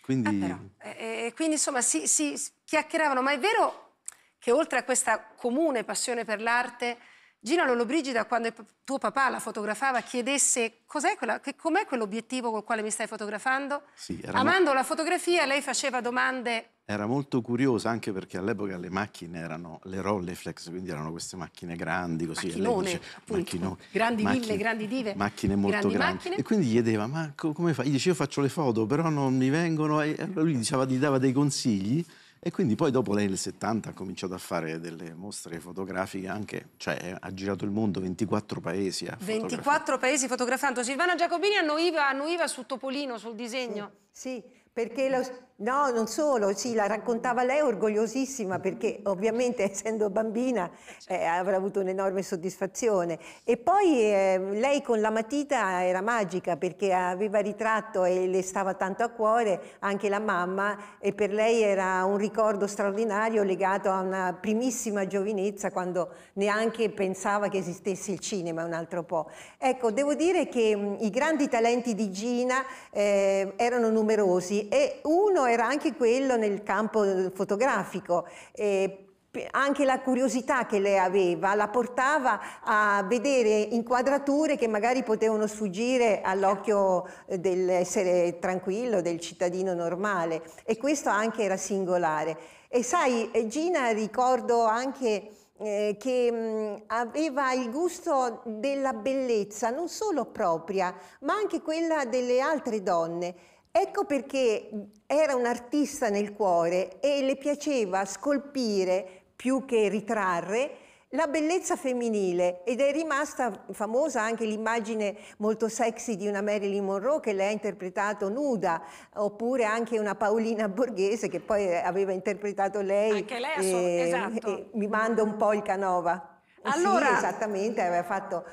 Speaker 4: Quindi...
Speaker 1: Eh eh, quindi insomma si, si, chiacchieravano, ma è vero che oltre a questa comune passione per l'arte, Gina Lollobrigida, quando tuo papà la fotografava, chiedesse cos'è quella, che, com'è quell'obiettivo col quale mi stai fotografando?
Speaker 4: Sì, era... Amando
Speaker 1: la fotografia, lei faceva domande
Speaker 4: era molto curiosa anche perché all'epoca le macchine erano le Rolleflex, quindi erano queste macchine grandi così. Macchinone, dice, macchino, grandi macchine, ville,
Speaker 1: grandi dive. Macchine molto grandi. grandi. E
Speaker 4: quindi gli chiedeva, ma come fai? Gli dicevo, io faccio le foto, però non mi vengono. E allora lui diceva, gli dava dei consigli. E quindi poi dopo lei nel 70 ha cominciato a fare delle mostre fotografiche anche, cioè ha girato il mondo 24 paesi. A 24
Speaker 1: paesi fotografando. Silvana Giacobini annuiva, annuiva su Topolino, sul disegno.
Speaker 2: Sì, sì perché lo, No, non solo, sì, la raccontava lei orgogliosissima perché ovviamente essendo bambina certo. eh, avrà avuto un'enorme soddisfazione. E poi eh, lei con la matita era magica perché aveva ritratto e le stava tanto a cuore anche la mamma e per lei era un ricordo straordinario legato a una primissima giovinezza quando neanche pensava che esistesse il cinema un altro po'. Ecco, devo dire che mh, i grandi talenti di Gina eh, erano numerosi e uno era anche quello nel campo eh, fotografico. Eh, anche la curiosità che lei aveva la portava a vedere inquadrature che magari potevano sfuggire all'occhio eh, dell'essere tranquillo, del cittadino normale e questo anche era singolare. E sai, eh, Gina ricordo anche eh, che mh, aveva il gusto della bellezza non solo propria, ma anche quella delle altre donne Ecco perché era un artista nel cuore e le piaceva scolpire più che ritrarre la bellezza femminile ed è rimasta famosa anche l'immagine molto sexy di una Marilyn Monroe che lei ha interpretato nuda, oppure anche una Paolina Borghese che poi aveva interpretato lei. Anche lei, assolut- eh, esatto. Eh, mi manda un po' il Canova. Allora... Sì, esattamente, aveva fatto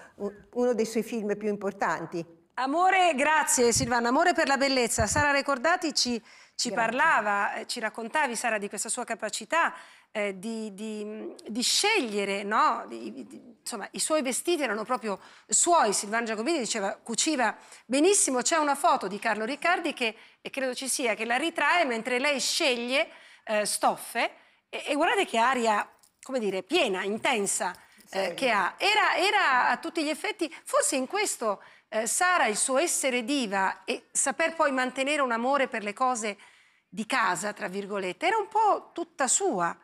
Speaker 2: uno dei suoi film più importanti.
Speaker 1: Amore, grazie Silvana, amore per la bellezza. Sara Ricordati ci, ci parlava, eh, ci raccontavi Sara di questa sua capacità eh, di, di, di, scegliere, no? di, insomma i suoi vestiti erano proprio suoi, Silvana Giacobini diceva, cuciva benissimo, c'è una foto di Carlo Riccardi che, e credo ci sia, che la ritrae mentre lei sceglie eh, stoffe e, e guardate che aria, come dire, piena, intensa. Eh, che ha. Era, era, a tutti gli effetti, forse in questo eh, Sara, il suo essere diva e saper poi mantenere un amore per le cose di casa, tra virgolette, era un po' tutta sua.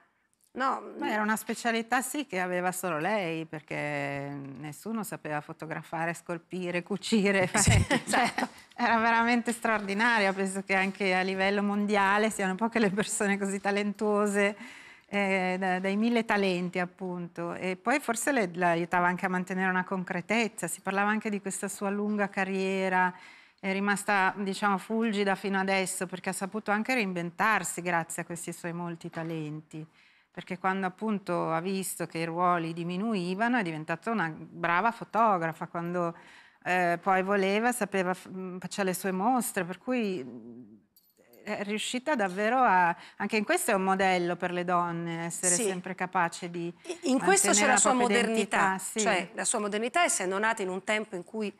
Speaker 3: No, era una specialità sì che aveva solo lei perché nessuno sapeva fotografare, scolpire, cucire. Sì, cioè, esatto. Era veramente straordinaria, penso che anche a livello mondiale siano poche le persone così talentuose eh, dai mille talenti appunto e poi forse le, l'aiutava anche a mantenere una concretezza, si parlava anche di questa sua lunga carriera, è rimasta diciamo fulgida fino adesso perché ha saputo anche reinventarsi grazie a questi suoi molti talenti perché quando appunto ha visto che i ruoli diminuivano è diventata una brava fotografa, quando eh, poi voleva sapeva, faceva le sue mostre, per cui riuscita davvero a... Anche in questo è un modello per le donne, essere sì. sempre capace di... In questo c'è la, la sua modernità, sì. cioè la
Speaker 1: sua modernità essendo nata in un tempo in cui...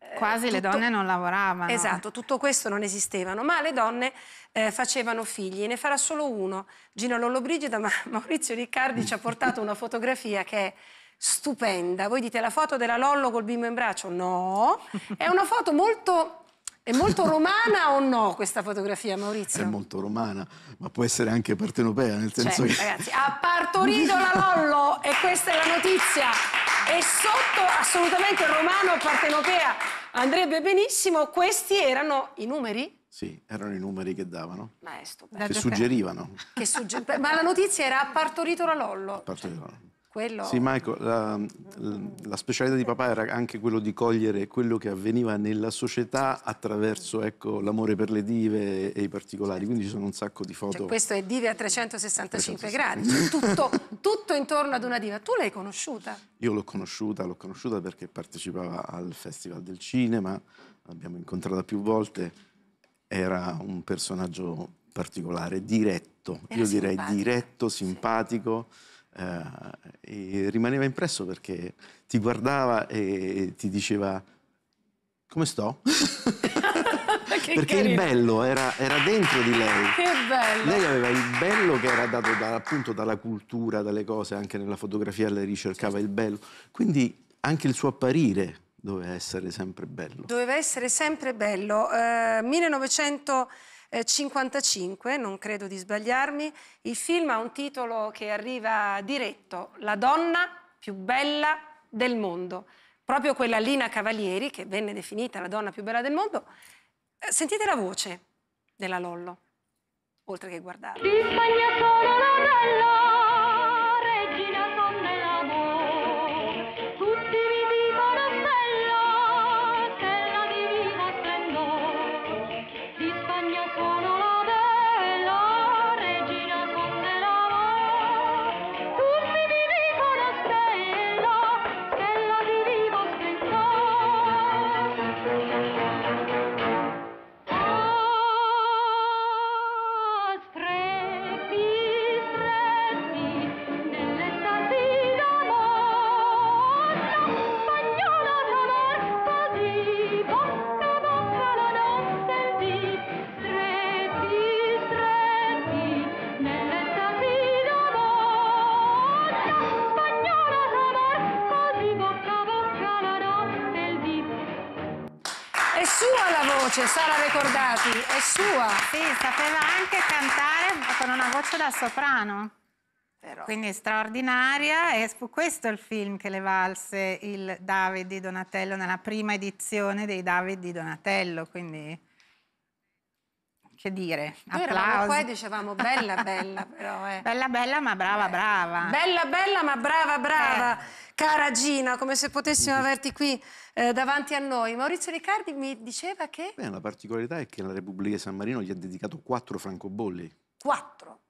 Speaker 1: Eh, Quasi tutto... le donne non lavoravano. Esatto, tutto questo non esistevano, ma le donne eh, facevano figli, ne farà solo uno. Gino Lollobrigida, ma Maurizio Riccardi ci ha portato una fotografia che è stupenda. Voi dite la foto della Lollo col bimbo in braccio? No, è una foto molto è molto romana o no questa fotografia, Maurizio? È molto
Speaker 4: romana, ma può essere anche partenopea, nel cioè, senso cioè, che...
Speaker 1: ragazzi, ha partorito la Lollo e questa è la notizia. E sotto, assolutamente romano o partenopea, andrebbe benissimo. Questi erano i numeri?
Speaker 4: Sì, erano i numeri che davano. Ma è stupendo.
Speaker 1: Che suggerivano. Che sugge... ma la notizia era ha partorito la Lollo. Ha
Speaker 4: partorito la Lollo. Quello... Sì, Michael, la, la, specialità di papà era anche quello di cogliere quello che avveniva nella società attraverso ecco, l'amore per le dive e i particolari, quindi ci sono un sacco di cioè, foto. Cioè, questo
Speaker 1: è dive a 365 gradi, cioè, tutto, tutto, intorno ad una diva. Tu l'hai conosciuta?
Speaker 4: Io l'ho conosciuta, l'ho conosciuta perché partecipava al Festival del Cinema, l'abbiamo incontrata più volte, era un personaggio particolare, diretto, era io simpatico. direi diretto, simpatico. Sì eh, e rimaneva impresso perché ti guardava e ti diceva come sto?
Speaker 1: perché carino. il bello
Speaker 4: era, era, dentro di lei. Che bello! Lei aveva il bello che era dato da, appunto dalla cultura, dalle cose, anche nella fotografia lei ricercava certo. il bello. Quindi anche il suo apparire doveva essere sempre bello.
Speaker 1: Doveva essere sempre bello. Eh, 1900 55, eh, non credo di sbagliarmi. Il film ha un titolo che arriva diretto, La donna più bella del mondo. Proprio quella Lina Cavalieri, che venne definita la donna più bella del mondo, eh, sentite la voce della Lollo, oltre che guardarla.
Speaker 3: È sua la voce, Sara Recordati, è sua. Sì, sapeva anche cantare con una voce da soprano. Però. Quindi straordinaria e fu questo il film che le valse il David di Donatello nella prima edizione dei David di Donatello, quindi che dire, Noi applausi. qua e
Speaker 1: dicevamo bella bella
Speaker 3: però, eh. Bella bella ma brava eh. brava. Bella bella ma brava brava.
Speaker 1: Eh. Cara Gina, come se potessimo averti qui eh, davanti a noi. Maurizio Riccardi mi diceva che... Beh, la
Speaker 4: particolarità è che la Repubblica di San Marino gli ha dedicato quattro francobolli. Quattro?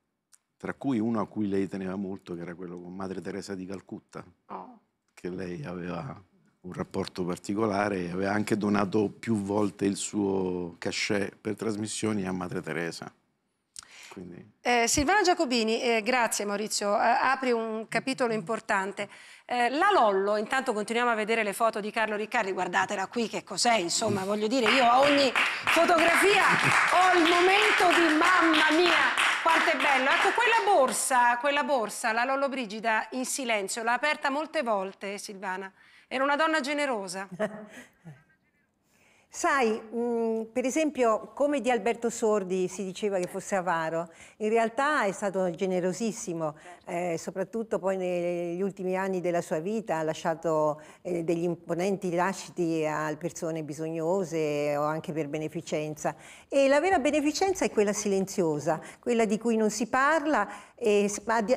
Speaker 4: Tra cui uno a cui lei teneva molto, che era quello con Madre Teresa di Calcutta. Oh. Che lei aveva un rapporto particolare, e aveva anche donato più volte il suo cachet per trasmissioni a Madre Teresa.
Speaker 1: Eh, Silvana Giacobini, eh, grazie Maurizio, eh, apri un capitolo importante. Eh, la Lollo, intanto continuiamo a vedere le foto di Carlo Riccardi, guardatela qui che cos'è, insomma, voglio dire, io a ogni fotografia ho il momento di mamma mia, quanto è bello. Ecco, quella borsa, quella borsa, la Lollo Brigida in silenzio, l'ha aperta molte volte Silvana. Era una donna generosa.
Speaker 2: Sai, mh, per esempio, come di Alberto Sordi si diceva che fosse avaro, in realtà è stato generosissimo, certo. eh, soprattutto poi negli ultimi anni della sua vita ha lasciato eh, degli imponenti lasciti a persone bisognose o anche per beneficenza. E la vera beneficenza è quella silenziosa, quella di cui non si parla e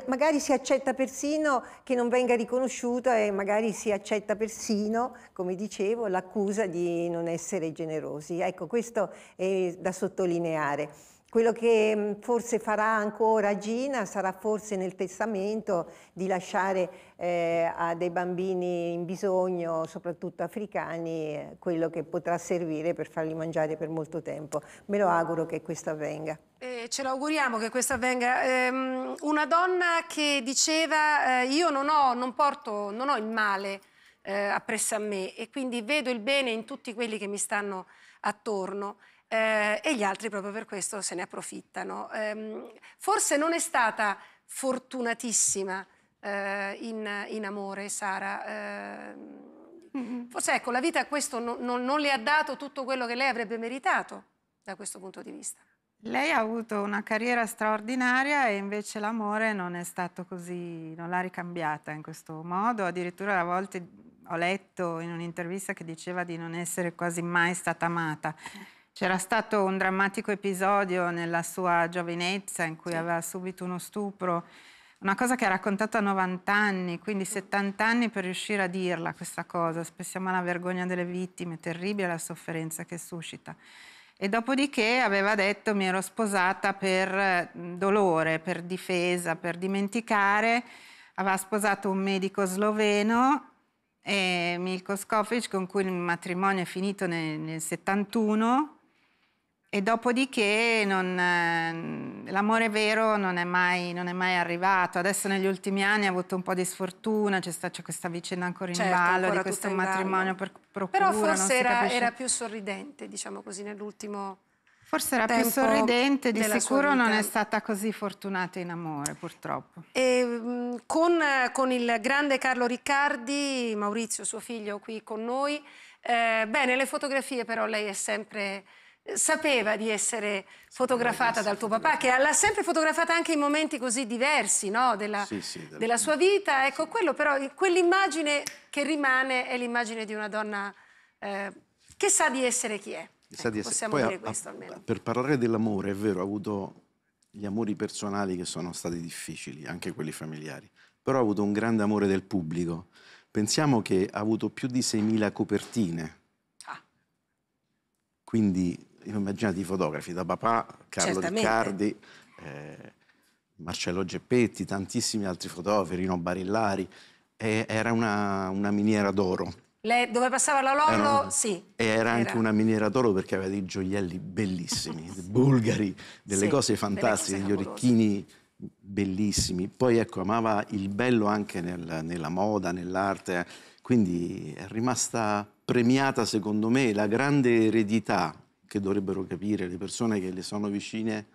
Speaker 2: magari si accetta persino che non venga riconosciuta e magari si accetta persino, come dicevo, l'accusa di non essere dei generosi. Ecco, questo è da sottolineare. Quello che mm, forse farà ancora Gina sarà forse nel testamento di lasciare eh, a dei bambini in bisogno, soprattutto africani, eh, quello che potrà servire per farli mangiare per molto tempo. Me lo auguro che questo avvenga.
Speaker 1: Eh, ce l'auguriamo che questo avvenga. Ehm, una donna che diceva eh, io non, ho, non porto, non ho il male, eh, appresso a me e quindi vedo il bene in tutti quelli che mi stanno attorno eh, e gli altri proprio per questo se ne approfittano. Eh, forse non è stata fortunatissima eh, in, in, amore Sara. mm Forse ecco, la vita questo no, no, non le ha dato tutto quello che lei avrebbe meritato da questo punto di vista.
Speaker 3: Lei ha avuto una carriera straordinaria e invece l'amore non è stato così, non l'ha ricambiata in questo modo, addirittura a volte ho letto in un'intervista che diceva di non essere quasi mai stata amata. C'era stato un drammatico episodio nella sua giovinezza in cui sì. aveva subito uno stupro, una cosa che ha raccontato a 90 anni, quindi 70 anni per riuscire a dirla questa cosa. Spessiamo la vergogna delle vittime, terribile la sofferenza che suscita. E dopodiché aveva detto mi ero sposata per mm, dolore, per difesa, per dimenticare. Aveva sposato un medico sloveno e Milko Skofic con cui il matrimonio è finito nel, nel 71 e dopodiché eh, l'amore vero non è, mai, non è, mai, arrivato. Adesso negli ultimi anni ha avuto un po' di sfortuna, c'è, questa vicenda ancora in certo, ballo di questo matrimonio per procura. Però forse era, era,
Speaker 1: più sorridente, diciamo così, nell'ultimo...
Speaker 3: Forse era più sorridente, di sicuro non è stata così fortunata in amore, purtroppo.
Speaker 1: E, mm, con, con, il grande Carlo Riccardi, Maurizio, suo figlio, qui con noi. Eh, beh, nelle fotografie però lei è sempre... Eh, sapeva di essere fotografata dal tuo papà, che l'ha sempre fotografata anche in momenti così diversi no? della, sì, sì, della sua vita. Ecco, quello però, quell'immagine che rimane è l'immagine di una donna eh, che sa di essere
Speaker 4: chi è. Ecco, di possiamo Poi, dire a, questo almeno. per parlare dell'amore, è vero, ho avuto gli amori personali che sono stati difficili, anche quelli familiari, però ho avuto un grande amore del pubblico. Pensiamo che ha avuto più di 6.000 copertine. Ah. Quindi immaginate i fotografi, da papà, Carlo Certamente. Riccardi, eh, Marcello Geppetti, tantissimi altri fotografi, Rino Barillari. Eh, era una, una miniera d'oro.
Speaker 1: Le, dove passava la Lollo, una... sì. E
Speaker 4: era, era, anche una miniera d'oro perché aveva dei gioielli bellissimi, sì. bulgari, delle sì, cose fantastiche, degli orecchini bellissimi. Poi ecco, amava il bello anche nel, nella moda, nell'arte, eh. quindi è rimasta premiata secondo me la grande eredità che dovrebbero capire le persone che le sono vicine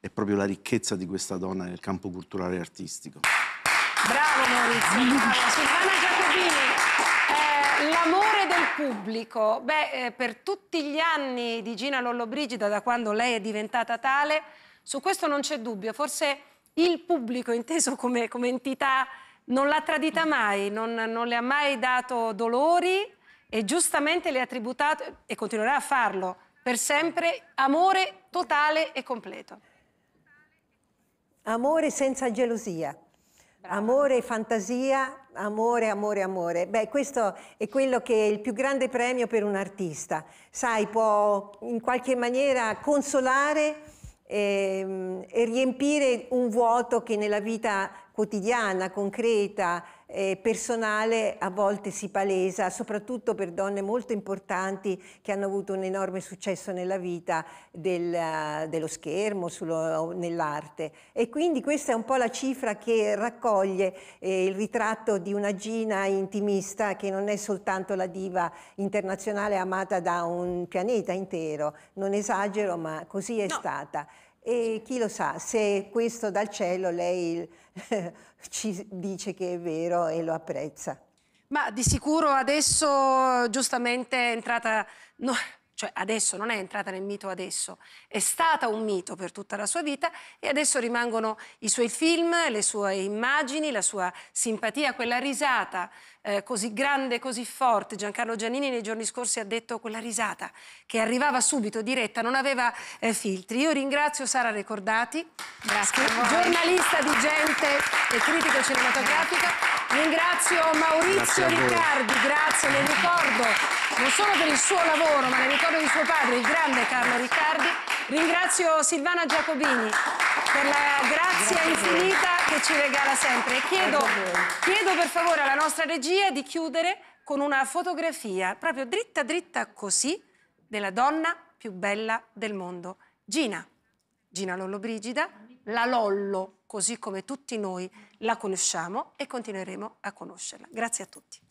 Speaker 4: è proprio la ricchezza di questa donna nel campo culturale e artistico.
Speaker 1: Bravo Maurizio, bravo. Silvana Giacobini. L'amore del pubblico. Beh, eh, per tutti gli anni di Gina Lollobrigida, da quando lei è diventata tale, su questo non c'è dubbio. Forse il pubblico, inteso come, come entità, non l'ha tradita mai, non, non le ha mai dato dolori e giustamente le ha tributato, e continuerà a farlo, per sempre amore totale e completo.
Speaker 2: Amore senza gelosia. Brava. Amore, fantasia, amore, amore, amore. Beh, questo è quello che è il più grande premio per un artista. Sai, può in qualche maniera consolare e, ehm, e riempire un vuoto che nella vita quotidiana, concreta, eh, personale a volte si palesa, soprattutto per donne molto importanti che hanno avuto un enorme successo nella vita del, dello schermo, nell'arte. E quindi questa è un po' la cifra che raccoglie eh, il ritratto di una Gina intimista che non è soltanto la diva internazionale amata da un pianeta intero. Non esagero, ma così è no. stata. E chi lo sa, se questo dal cielo lei ci dice che è vero e lo apprezza.
Speaker 1: Ma di sicuro adesso giustamente è entrata... No cioè adesso non è entrata nel mito adesso, è stata un mito per tutta la sua vita e adesso rimangono i suoi film, le sue immagini, la sua simpatia, quella risata eh, così grande, così forte. Giancarlo Giannini nei giorni scorsi ha detto quella risata che arrivava subito, diretta, non aveva eh, filtri. Io ringrazio Sara Recordati,
Speaker 3: giornalista
Speaker 1: di gente e critica cinematografica. Ringrazio Maurizio grazie Riccardi, grazie, le ricordo non solo per il suo lavoro, ma le ricordo di suo padre, il grande Carlo Riccardi. Ringrazio Silvana Giacobini per la grazia grazie infinita che ci regala sempre. E chiedo, chiedo per favore alla nostra regia di chiudere con una fotografia, proprio dritta dritta così, della donna più bella del mondo. Gina, Gina Lollobrigida, la Lollo così come tutti noi la conosciamo e continueremo a conoscerla. Grazie a tutti.